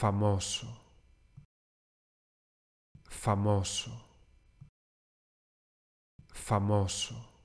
famoso, famoso, famoso.